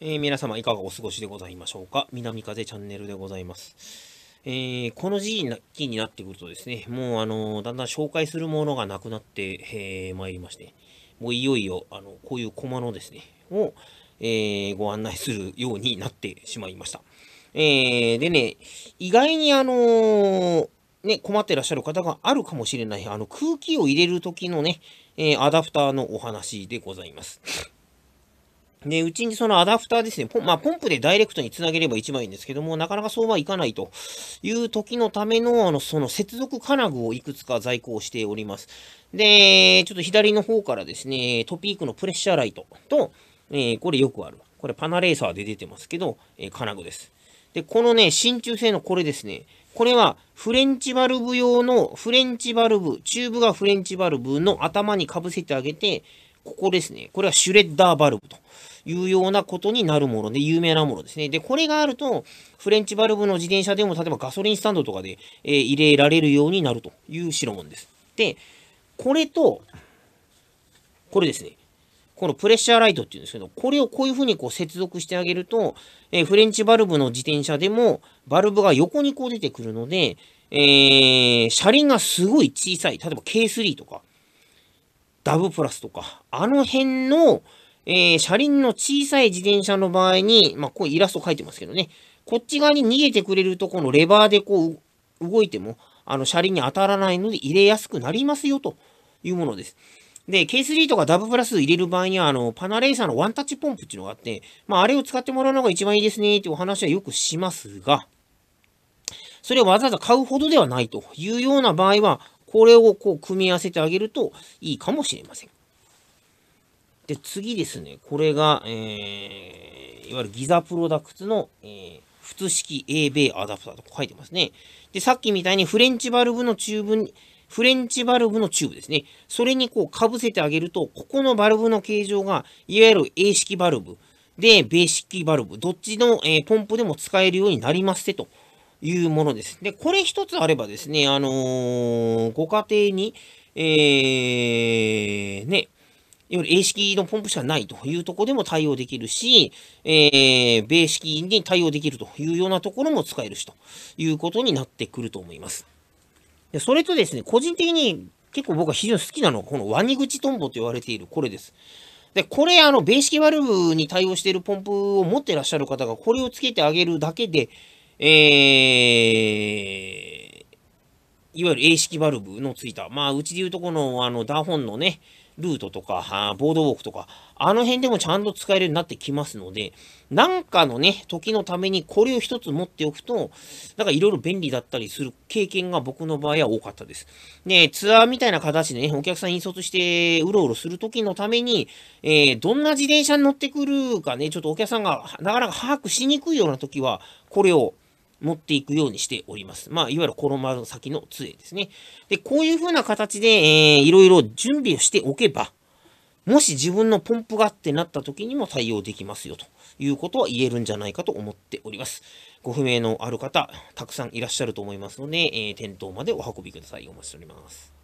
えー、皆様いかがお過ごしでございましょうか南風チャンネルでございます。えー、この時期になってくるとですね、もうあのー、だんだん紹介するものがなくなってまい、えー、りまして、もういよいよ、あの、こういうコマのですね、を、えご案内するようになってしまいました。えでね、意外にあのね、困ってらっしゃる方があるかもしれない、あの、空気を入れる時のね、えアダプターのお話でございます。で、うちにそのアダプターですね、ポまあ、ポンプでダイレクトにつなげれば一番いいんですけども、なかなかそうはいかないという時のための、あの、その接続金具をいくつか在庫をしております。で、ちょっと左の方からですね、トピークのプレッシャーライトと、えー、これよくある。これパナレーサーで出てますけど、えー、金具です。で、このね、真鍮製のこれですね、これはフレンチバルブ用のフレンチバルブ、チューブがフレンチバルブの頭にかぶせてあげて、ここですね。これはシュレッダーバルブというようなことになるもので、有名なものですね。で、これがあると、フレンチバルブの自転車でも、例えばガソリンスタンドとかで、えー、入れられるようになるという代物です。で、これと、これですね。このプレッシャーライトっていうんですけど、これをこういうふうにこう接続してあげると、えー、フレンチバルブの自転車でも、バルブが横にこう出てくるので、えー、車輪がすごい小さい、例えば K3 とか、ダブプラスとか、あの辺の、えー、車輪の小さい自転車の場合に、まあ、こうイラスト書いてますけどね、こっち側に逃げてくれると、このレバーでこう、動いても、あの、車輪に当たらないので入れやすくなりますよ、というものです。で、K3 とかダブプラス入れる場合には、あの、パナレーサーのワンタッチポンプっていうのがあって、まあ、あれを使ってもらうのが一番いいですね、ってお話はよくしますが、それをわざわざ買うほどではないというような場合は、これをこう組み合わせてあげるといいかもしれません。で、次ですね、これが、えー、いわゆるギザプロダクツの、えー、普式 A b アダプターと書いてますね。で、さっきみたいにフレンチバルブのチューブに、フレンチバルブのチューブですね。それにこう被せてあげると、ここのバルブの形状が、いわゆる A 式バルブで、ッ式バルブ、どっちの、えー、ポンプでも使えるようになりますってというものです。で、これ一つあればですね、あのー、ご家庭に、えー、ね、いわゆる A 式のポンプ車ないというところでも対応できるし、えー、米式に対応できるというようなところも使えるしということになってくると思います。でそれとですね、個人的に結構僕は非常に好きなのは、このワニ口トンボと言われているこれです。で、これ、あの、ッ式バルブに対応しているポンプを持ってらっしゃる方が、これをつけてあげるだけで、えー、いわゆる A 式バルブのついた、まあ、うちでいうとこの、あの、ダーホンのね、ルートとか、ボードウォークとか、あの辺でもちゃんと使えるようになってきますので、なんかのね、時のためにこれを一つ持っておくと、なんかいろいろ便利だったりする経験が僕の場合は多かったです。で、ツアーみたいな形でね、お客さん引率してうろうろする時のために、えー、どんな自転車に乗ってくるかね、ちょっとお客さんがなかなか把握しにくいような時は、これを持っていくようにしております。まあ、いわゆる衣の先の杖ですね。で、こういう風な形で、えー、いろいろ準備をしておけば、もし自分のポンプがってなった時にも対応できますよということは言えるんじゃないかと思っております。ご不明のある方、たくさんいらっしゃると思いますので、えー、店頭までお運びください。お待ちしております。